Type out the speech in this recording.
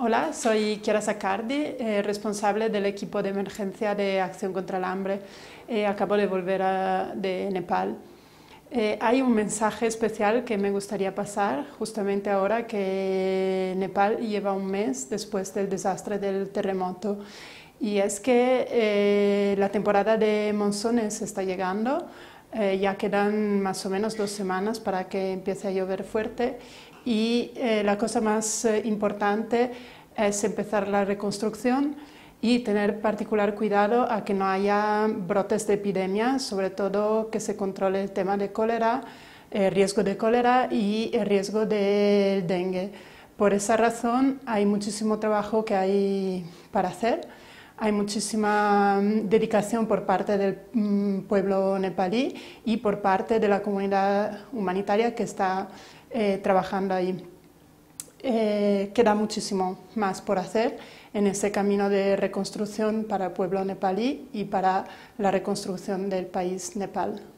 Hola, soy Chiara Saccardi, eh, responsable del equipo de emergencia de Acción contra el Hambre. Eh, acabo de volver de Nepal. Eh, hay un mensaje especial que me gustaría pasar justamente ahora que Nepal lleva un mes después del desastre del terremoto. Y es que la temporada de monzones está llegando. Eh, ya quedan más o menos dos semanas para que empiece a llover fuerte y eh, la cosa más eh, importante es empezar la reconstrucción y tener particular cuidado a que no haya brotes de epidemia, sobre todo que se controle el tema de cólera, el riesgo de cólera y el riesgo de dengue. Por esa razón hay muchísimo trabajo que hay para hacer hay muchísima mm, dedicación por parte del mm, pueblo nepalí y por parte de la comunidad humanitaria que está eh, trabajando ahí. Eh, queda muchísimo más por hacer en ese camino de reconstrucción para el pueblo nepalí y para la reconstrucción del país Nepal.